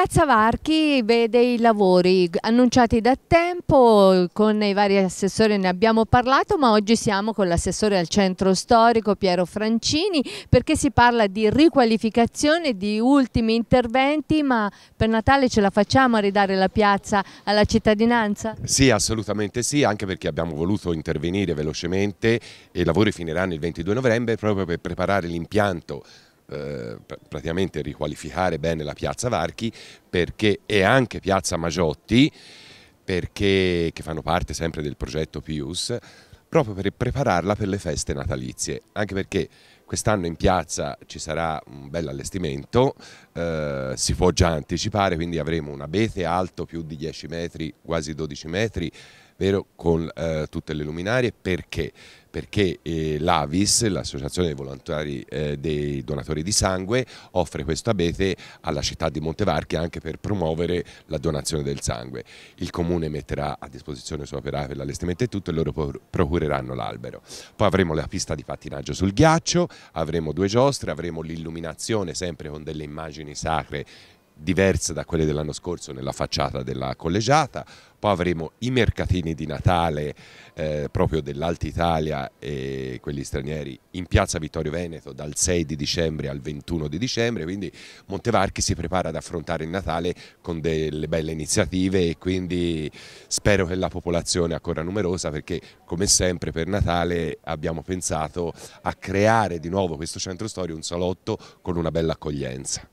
Piazza Varchi vede i lavori annunciati da tempo, con i vari assessori ne abbiamo parlato, ma oggi siamo con l'assessore al centro storico Piero Francini perché si parla di riqualificazione, di ultimi interventi, ma per Natale ce la facciamo a ridare la piazza alla cittadinanza? Sì, assolutamente sì, anche perché abbiamo voluto intervenire velocemente e i lavori finiranno il 22 novembre proprio per preparare l'impianto eh, praticamente riqualificare bene la piazza Varchi perché è anche piazza Magiotti, perché, che fanno parte sempre del progetto Pius, proprio per prepararla per le feste natalizie, anche perché quest'anno in piazza ci sarà un bel allestimento, eh, si può già anticipare, quindi avremo un abete alto più di 10 metri, quasi 12 metri, vero, con eh, tutte le luminarie perché? perché eh, l'Avis, l'associazione dei, eh, dei donatori di sangue, offre questo abete alla città di Montevarchi anche per promuovere la donazione del sangue. Il comune metterà a disposizione suo operaia per l'allestimento e tutto e loro procureranno l'albero. Poi avremo la pista di pattinaggio sul ghiaccio, avremo due giostre, avremo l'illuminazione sempre con delle immagini sacre diverse da quelle dell'anno scorso nella facciata della collegiata, poi avremo i mercatini di Natale eh, proprio dell'Alta Italia e quelli stranieri in piazza Vittorio Veneto dal 6 di dicembre al 21 di dicembre, quindi Montevarchi si prepara ad affrontare il Natale con delle belle iniziative e quindi spero che la popolazione ancora numerosa perché come sempre per Natale abbiamo pensato a creare di nuovo questo centro storico un salotto con una bella accoglienza.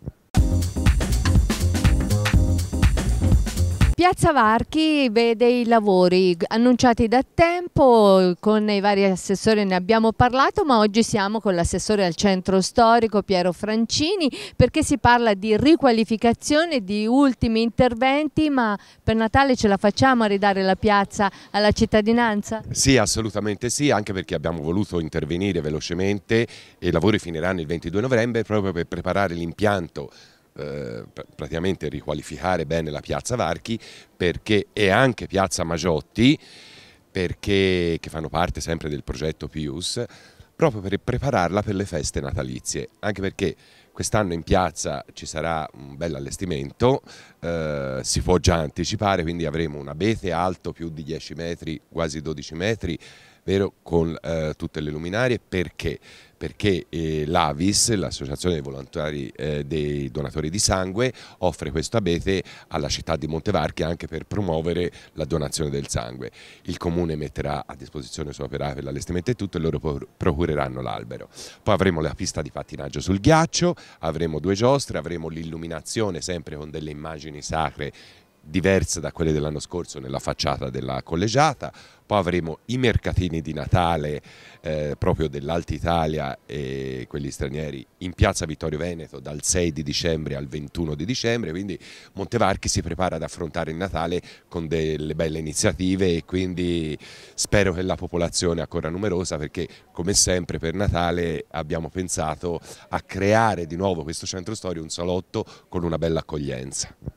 Piazza Varchi vede i lavori annunciati da tempo, con i vari assessori ne abbiamo parlato, ma oggi siamo con l'assessore al centro storico Piero Francini perché si parla di riqualificazione, di ultimi interventi, ma per Natale ce la facciamo a ridare la piazza alla cittadinanza? Sì, assolutamente sì, anche perché abbiamo voluto intervenire velocemente e i lavori finiranno il 22 novembre proprio per preparare l'impianto eh, praticamente riqualificare bene la piazza Varchi perché è anche piazza Magiotti, perché, che fanno parte sempre del progetto Pius, proprio per prepararla per le feste natalizie, anche perché quest'anno in piazza ci sarà un bel allestimento, eh, si può già anticipare, quindi avremo un abete alto più di 10 metri, quasi 12 metri, vero, con eh, tutte le luminarie perché? perché eh, l'Avis, l'associazione dei volontari eh, dei donatori di sangue, offre questo abete alla città di Montevarchi anche per promuovere la donazione del sangue. Il comune metterà a disposizione suo opera per l'allestimento e tutto e loro procureranno l'albero. Poi avremo la pista di pattinaggio sul ghiaccio, avremo due giostre, avremo l'illuminazione sempre con delle immagini sacre diverse da quelle dell'anno scorso nella facciata della collegiata, poi avremo i mercatini di Natale eh, proprio dell'Alta Italia e quelli stranieri in piazza Vittorio Veneto dal 6 di dicembre al 21 di dicembre, quindi Montevarchi si prepara ad affrontare il Natale con delle belle iniziative e quindi spero che la popolazione ancora numerosa perché come sempre per Natale abbiamo pensato a creare di nuovo questo centro storico un salotto con una bella accoglienza.